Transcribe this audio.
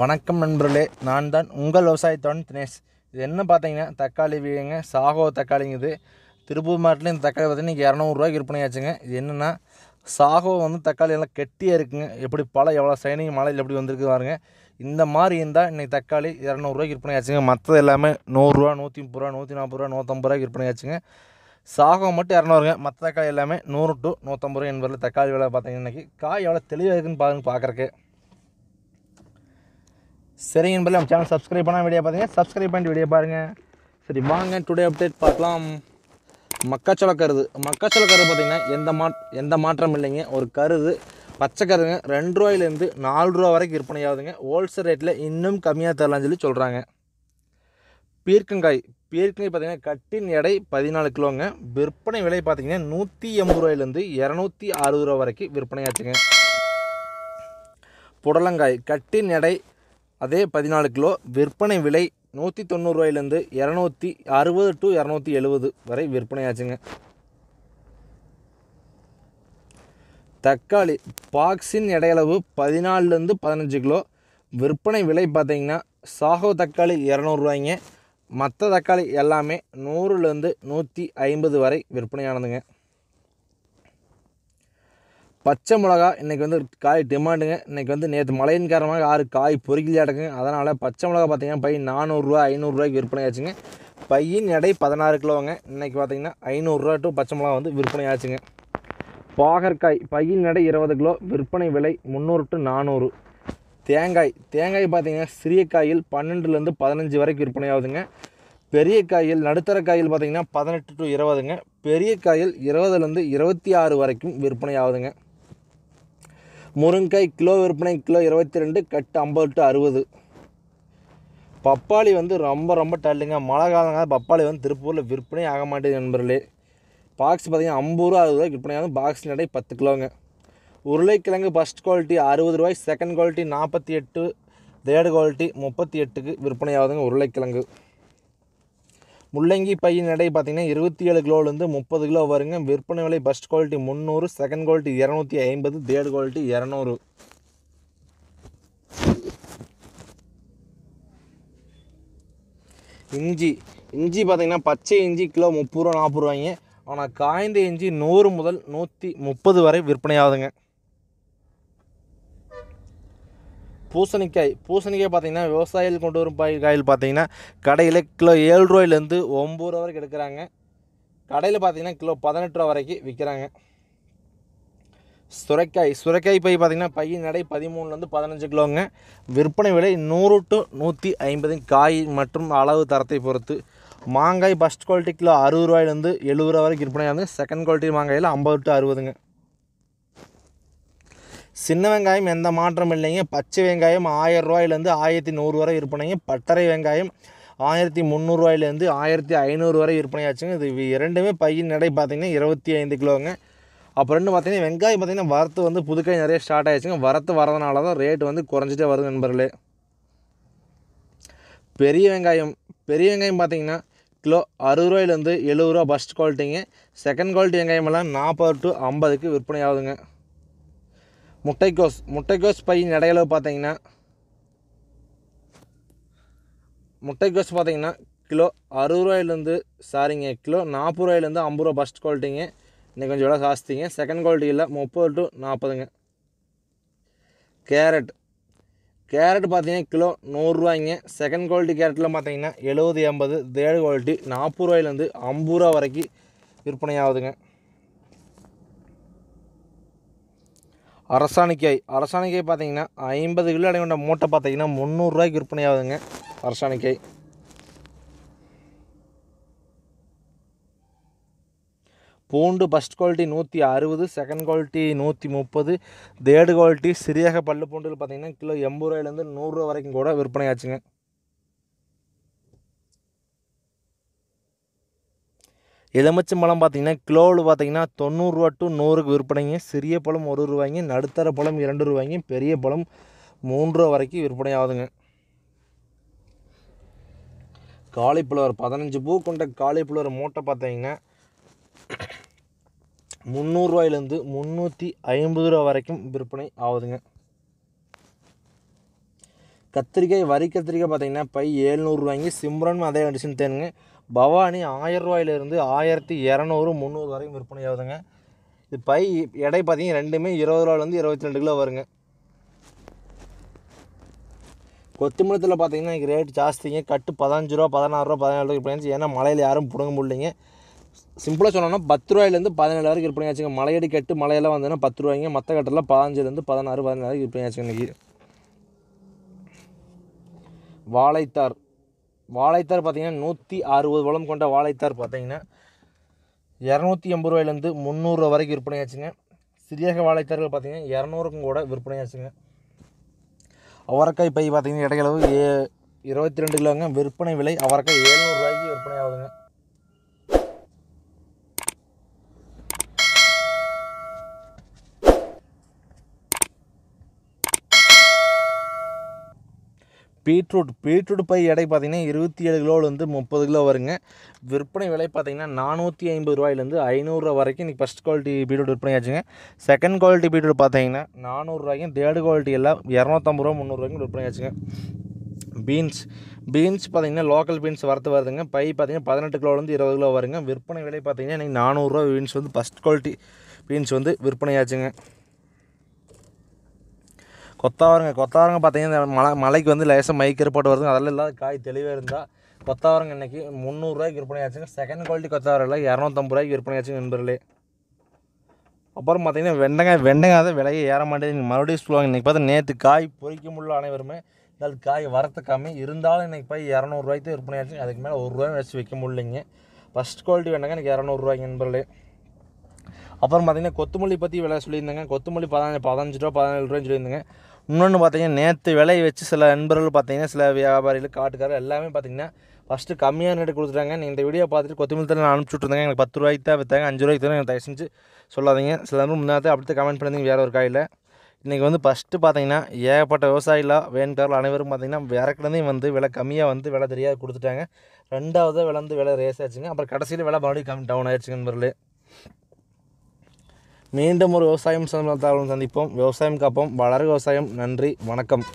வணக்கம் நண்பர்களே நான் தான் உங்கள் விவசாயத்தோன் தினேஷ் இது என்ன பார்த்தீங்கன்னா தக்காளி வீங்க சாகோ தக்காளிங்க இது திருப்பூர் மாவட்டத்தில் இந்த தக்காளி பார்த்தீங்கன்னா இரநூறுவாய்க்கு விற்பனையாச்சுங்க இது என்னென்னா சாகோ வந்து தக்காளி எல்லாம் கெட்டியாக இருக்குங்க எப்படி பழம் எவ்வளோ சைனிங் மலையில் எப்படி வந்திருக்கு பாருங்க இந்த மாதிரி இருந்தால் இன்றைக்கி தக்காளி இரநூறுவாய்க்கு விற்பனையாச்சுங்க மற்றது எல்லாமே நூறுரூவா நூற்றி முப்பது ரூபா நூற்றி நாற்பது ரூபா நூற்றம்பது ரூபாய்க்கு ஆச்சுங்க சாகம் மட்டும் இரநூறுங்க மற்ற தக்காளி எல்லாமே நூறு டு நூற்றம்பது ரூபா என்பதில் தக்காளி விலை பார்த்தீங்கன்னா இன்றைக்கி காய் எவ்வளோ தெளிவாக இருக்குதுன்னு பாருங்க பார்க்குறக்கு சரி என்பதில் நம்ம சேனல் சப்ஸ்கிரைப் பண்ணால் வீடியோ பார்த்தீங்க சப்ஸ்கிரைப் பண்ணிட்டு வீடியோ பாருங்கள் சரி வாங்க டுடே அப்டேட் பார்க்கலாம் மக்காச்சோள கருது மக்காச்சோள கருது பார்த்திங்கன்னா எந்த மா எந்த மாற்றம் இல்லைங்க ஒரு கருது பச்சை கருதுங்க ரெண்டு ரூபாயிலேருந்து நாலு ரூபா வரைக்கும் விற்பனை ஆகுதுங்க ஹோல்சேல் ரேட்டில் இன்னும் கம்மியாக தரலாம்னு சொல்லி சொல்கிறாங்க பீர்க்கங்காய் பீர்க்கங்காய் பார்த்திங்கன்னா கட்டின் எடை பதினாலு கிலோங்க விற்பனை விலை பார்த்திங்கன்னா நூற்றி எண்பது ரூபாயிலேருந்து இரநூத்தி அறுபது ரூபா வரைக்கும் விற்பனை ஆச்சுங்க புடலங்காய் கட்டின் எடை அதே பதினாலு கிலோ விற்பனை விலை நூற்றி தொண்ணூறுரூவாயிலேருந்து இரநூத்தி அறுபது டு இரநூத்தி எழுபது வரை விற்பனையாச்சுங்க தக்காளி பாக்ஸின் இடையளவு பதினாலுலேருந்து பதினஞ்சு கிலோ விற்பனை விலை பார்த்திங்கன்னா சாகோ தக்காளி இரநூறுவாய்ங்க மற்ற தக்காளி எல்லாமே நூறுலேருந்து நூற்றி ஐம்பது வரை விற்பனையானதுங்க பச்சை மிளகா இன்றைக்கி வந்து காய் டிமாண்டுங்க இன்றைக்கி வந்து நேற்று மழையின் காரணமாக ஆறு காய் அடக்குங்க அதனால் பச்சை மிளகா பார்த்திங்கன்னா பை நானூறுரூவா ஐநூறுரூவாய்க்கு விற்பனை ஆச்சுங்க பையின் எடை பதினாறு கிலோங்க இன்றைக்கி பார்த்திங்கன்னா ஐநூறுரூவா டு பச்சை மிளகா வந்து விற்பனை ஆச்சுங்க பாகற்காய் பையின் எடை இருபது கிலோ விற்பனை விலை முந்நூறு டு நானூறு தேங்காய் தேங்காய் பார்த்திங்கன்னா சிறிய காயில் பன்னெண்டுலேருந்து பதினஞ்சு வரைக்கும் விற்பனை ஆகுதுங்க பெரிய காயில் நடுத்தர காயில் பார்த்திங்கன்னா பதினெட்டு டு இருபதுங்க பெரிய காயில் இருபதுலேருந்து இருபத்தி ஆறு வரைக்கும் விற்பனை ஆகுதுங்க முருங்கை கிலோ விற்பனை கிலோ இருபத்தி ரெண்டு கட்டு ஐம்பது டு அறுபது பப்பாளி வந்து ரொம்ப ரொம்ப டல்லுங்க மழை காலங்க பப்பாளி வந்து திருப்பூரில் விற்பனை ஆக மாட்டேது நண்பர்களே பாக்ஸ் பார்த்திங்கன்னா ஐம்பது ரூபா அறுபது ரூபாய் விற்பனை ஆகும் பாக்ஸ் நடை பத்து கிலோங்க உருளைக்கிழங்கு ஃபஸ்ட் குவாலிட்டி அறுபது ரூபாய் செகண்ட் குவாலிட்டி நாற்பத்தி எட்டு தேர்டு குவாலிட்டி முப்பத்தி எட்டுக்கு விற்பனை ஆகுதுங்க உருளைக்கிழங்கு முள்ளங்கி பையின் எடை பார்த்திங்கன்னா இருபத்தி ஏழு கிலோலேருந்து முப்பது கிலோ வருங்க விற்பனை விலை ஃபஸ்ட் குவாலிட்டி முந்நூறு செகண்ட் குவாலிட்டி இரநூத்தி ஐம்பது தேர்ட் குவாலிட்டி இரநூறு இஞ்சி இஞ்சி பார்த்திங்கன்னா பச்சை இஞ்சி கிலோ முப்பது ரூபா நாற்பது ரூபாய்ங்க ஆனால் காய்ந்த இஞ்சி நூறு முதல் நூற்றி முப்பது வரை விற்பனையாகுதுங்க பூசணிக்காய் பூசணிக்காய் பார்த்தீங்கன்னா விவசாயிகள் கொண்டு வரும் பாய் காயில் பார்த்தீங்கன்னா கடையில் கிலோ ஏழு ரூபாயிலேருந்து ஒம்பது ரூபா வரைக்கும் எடுக்கிறாங்க கடையில் பார்த்தீங்கன்னா கிலோ பதினெட்டு ரூபா வரைக்கும் விற்கிறாங்க சுரைக்காய் சுரைக்காய் பை பார்த்திங்கன்னா பையன் நடை பதிமூணுலேருந்து பதினஞ்சு கிலோங்க விற்பனை விலை நூறு டு நூற்றி ஐம்பது காய் மற்றும் அளவு தரத்தை பொறுத்து மாங்காய் ஃபஸ்ட் குவாலிட்டி கிலோ அறுபது ரூபாயிலேருந்து எழுபது ரூபா வரைக்கும் விற்பனையாக ஆகுது செகண்ட் குவாலிட்டி மாங்காயில் ஐம்பது டு அறுபதுங்க சின்ன வெங்காயம் எந்த மாற்றம் இல்லைங்க பச்சை வெங்காயம் ஆயிரம் ரூபாயிலேருந்து ஆயிரத்தி நூறு வரை விற்பனைங்க பட்டறை வெங்காயம் ஆயிரத்தி முந்நூறுரூவாயிலேருந்து ஆயிரத்தி ஐநூறு வரை விற்பனையாச்சுங்க இது இரண்டுமே பையன் நடை பார்த்திங்கன்னா இருபத்தி ஐந்து கிலோங்க அப்புறம் ரெண்டு பார்த்திங்கன்னா வெங்காயம் பார்த்திங்கன்னா வரத்து வந்து புதுக்காய் நிறைய ஸ்டார்ட் ஆகிடுச்சுங்க வரத்து வரதுனால தான் ரேட்டு வந்து குறைஞ்சிட்டே வருது நண்பர்களே பெரிய வெங்காயம் பெரிய வெங்காயம் பார்த்திங்கன்னா கிலோ அறுபது ரூபாயிலேருந்து எழுபது ரூபா ஃபஸ்ட் குவாலிட்டிங்க செகண்ட் குவாலிட்டி வெங்காயமெல்லாம் நாற்பது டு ஐம்பதுக்கு விற்பனை ஆகுதுங்க முட்டைக்கோஸ் முட்டைக்கோஸ் பையன் இடையளவு பார்த்தீங்கன்னா முட்டைக்கோஸ் பார்த்தீங்கன்னா கிலோ அறுபது ரூபாயிலேருந்து சாரிங்க கிலோ நாற்பது ரூபாயிலேருந்து ஐம்பது ரூபா ஃபஸ்ட் குவாலிட்டிங்க இன்றைக்கி கொஞ்சம் விலை சாஸ்திங்க செகண்ட் குவாலிட்டியில் முப்பது டு நாற்பதுங்க கேரட் கேரட் பார்த்தீங்கன்னா கிலோ நூறுரூவாய்ங்க செகண்ட் குவாலிட்டி கேரட்டில் பார்த்தீங்கன்னா எழுபது எண்பது தேர்ட் குவாலிட்டி நாற்பது ரூபாயிலேருந்து ஐம்பது ரூபா வரைக்கும் விற்பனை ஆகுதுங்க அரசாணிக்காய் அரசாணிக்காய் பார்த்தீங்கன்னா ஐம்பது கிலோ அடைய கொண்ட மூட்டை பார்த்தீங்கன்னா முந்நூறுரூவாய்க்கு விற்பனை ஆகுதுங்க அரசாணிக்காய் பூண்டு ஃபஸ்ட் குவாலிட்டி நூற்றி அறுபது செகண்ட் குவாலிட்டி நூற்றி முப்பது தேர்டு குவாலிட்டி சிறியாக பல்லு பூண்டுகள் பார்த்திங்கன்னா கிலோ எண்பது ரூபாயிலேருந்து நூறுரூவா வரைக்கும் கூட விற்பனை ஆச்சுங்க எலுமிச்சம் பழம் பார்த்திங்கன்னா கிலோவில் பார்த்தீங்கன்னா தொண்ணூறுரூவா டு நூறுக்கு விற்பனைங்க சிறிய பழம் ஒரு ரூபாய்ங்க நடுத்தர பழம் இரண்டு ரூபாய்ங்க பெரிய பழம் மூன்று ரூபா வரைக்கும் விற்பனை ஆகுதுங்க காலிஃப்ளவர் பதினஞ்சு பூ கொண்ட காலிஃப்ளவர் மூட்டை பார்த்தீங்கன்னா முந்நூறுரூவாயிலேருந்து முந்நூற்றி ஐம்பது ரூபா வரைக்கும் விற்பனை ஆகுதுங்க கத்திரிக்காய் வரி கத்திரிக்காய் பார்த்திங்கன்னா பை ஏழ்நூறுவாய்ங்க சிம்ரன் அதே அடிச்சுன்னு தேனுங்க பவானி ரூபாயிலிருந்து ஆயிரத்தி இரநூறு முந்நூறு வரைக்கும் விற்பனை ஆகுதுங்க இது பை எடை பார்த்திங்கன்னா ரெண்டுமே இருபது ரூபாலேருந்து இருபத்தி ரெண்டு கிலோ வருங்க கொத்தமல்லத்தில் பார்த்திங்கன்னா எனக்கு ரேட் ஜாஸ்திங்க கட்டு பதினஞ்சு ரூபா பதினாறு ரூபா பதினேழு ரூபா இப்போ ஏன்னா மலையில் யாரும் பிடுங்க முடியலைங்க சிம்பிளாக சொன்னோம்னா பத்து ரூபாயிலேருந்து பதினேழு வரைக்கும் விற்பனை ஆச்சுங்க மலையடி கட்டு மலையெல்லாம் வந்தோன்னா பத்து ரூபாய்ங்க மற்ற கட்டில் பதினஞ்சுலேருந்து பதினாறு பதினேழு வரைக்கும் விற்பனை ஆச்சுங்க இன்றைக்கி வாழைத்தார் வாழைத்தார் பார்த்தீங்கன்னா நூற்றி அறுபது வளம் கொண்ட வாழைத்தார் பார்த்திங்கன்னா இரநூத்தி எண்பது ரூபாயிலேருந்து முந்நூறுரூவா வரைக்கும் விற்பனையாச்சுங்க சிறியக வாழைத்தார்கள் பார்த்தீங்கன்னா இரநூறுக்கும் கூட விற்பனையாச்சுங்க அவரக்காய் பை பார்த்திங்கன்னா இடையளவு ஏ இருபத்தி ரெண்டு கிலோங்க விற்பனை விலை அவரக்காய் ரூபாய்க்கு விற்பனை ஆகுதுங்க பீட்ரூட் பீட்ரூட் பை எடை பார்த்திங்கன்னா இருபத்தி ஏழு கிலோவிலேருந்து முப்பது கிலோ வருங்க விற்பனை விலை பார்த்திங்கன்னா நானூற்றி ஐம்பது ரூபாயிலேருந்து ஐநூறுரூவா வரைக்கும் இன்றைக்கி ஃபஸ்ட் குவாலிட்டி பீட்ரூட் விற்பனை ஆச்சுங்க செகண்ட் குவாலிட்டி பீட்ரூட் பார்த்திங்கன்னா நானூறுரூவாய்க்கும் தேர்டு குவாலிட்டி எல்லாம் இரநூத்தம்பது ரூபா முந்நூறுவாய்க்கும் விற்பனை ஆச்சுங்க பீன்ஸ் பீன்ஸ் பார்த்திங்கன்னா லோக்கல் பீன்ஸ் வரத்து வருதுங்க பை பார்த்திங்கன்னா பதினெட்டு கிலோலேருந்து இருபது கிலோ வருங்க விற்பனை விலை பார்த்திங்கன்னா இன்றைக்கி நானூறுரூவா பீன்ஸ் வந்து ஃபஸ்ட் குவாலிட்டி பீன்ஸ் வந்து விற்பனையாச்சுங்க கொத்தாவரங்க கொத்தாவரங்க பார்த்தீங்கன்னா மலை மலைக்கு வந்து லேசாக போட்டு வருது அதெல்லாம் இல்லாத காய் தெளிவாக இருந்தால் கொத்தாவரங்க இன்னைக்கு முந்நூறுரூவாய்க்கு விற்பனை ஆச்சுங்க செகண்ட் குவாலிட்டி இல்லை இரநூத்தம்பது ரூபாய்க்கு விற்பனை ஆச்சுங்க நண்பர்களே அப்புறம் பார்த்தீங்கன்னா வெண்டைக்காய் வெண்டைக்காய் தான் விலையை ஏற மாட்டேங்குது மறுபடியும் சொல்லுவாங்க இன்றைக்கி பார்த்தா நேற்று காய் பொறிக்க முடியல அனைவருமே இருந்தால் காய் வரத்து கம்மி இருந்தாலும் இன்றைக்கி போய் இரநூறுவாய்க்கு விற்பனை ஆச்சுங்க அதுக்கு மேலே ஒரு ரூபாய் வச்சு வைக்க முடியலைங்க ஃபஸ்ட் குவாலிட்டி வேண்டாங்க எனக்கு இரநூறுவாய்க்கு நண்பர்களே அப்புறம் பார்த்தீங்கன்னா கொத்தமல்லி பற்றி விலை சொல்லியிருந்தேங்க கொத்தமல்லி பதினஞ்சு பதினஞ்சு ரூபா பதினேழு ரூபாய் சொல்லியிருந்தேங்க இன்னொன்று பார்த்தீங்கன்னா நேற்று விலையை வச்சு சில நண்பர்கள் பார்த்தீங்கன்னா சில வியாபாரிகள் காட்டுக்காரர் எல்லாமே பார்த்தீங்கன்னா ஃபஸ்ட்டு கம்மியான ரேட்டு கொடுத்துட்டாங்க நீங்கள் இந்த வீடியோ பார்த்துட்டு கொத்தமல்லி தான் நான் அனுப்பிச்சுட்ருந்தேங்க எனக்கு பத்து ரூபாய்க்கு தான் விற்றாங்க அஞ்சு ரூபாய்க்கு தான் எனக்கு தயவு செஞ்சு சொல்லாதீங்க சில நேரம் முன்னாடி அப்படி கமெண்ட் பண்ணுறீங்க வேறு ஒரு காயில் இன்றைக்கி வந்து ஃபஸ்ட்டு பார்த்தீங்கன்னா ஏகப்பட்ட விவசாயிலாம் வேணுக்காரர்கள் அனைவரும் பார்த்திங்கன்னா விறக்குலேருந்தே வந்து விலை கம்மியாக வந்து விலை தெரியாது கொடுத்துட்டாங்க ரெண்டாவது விலை வந்து விலை ரேஸ் ஆச்சுங்க அப்புறம் கடைசியில் விலை மறுபடியும் கம்மி டவுன் ஆயிடுச்சுங்க நண்பர்களே மீண்டும் ஒரு விவசாயம் சந்திப்போம் விவசாயம் காப்போம் வளர விவசாயம் நன்றி வணக்கம்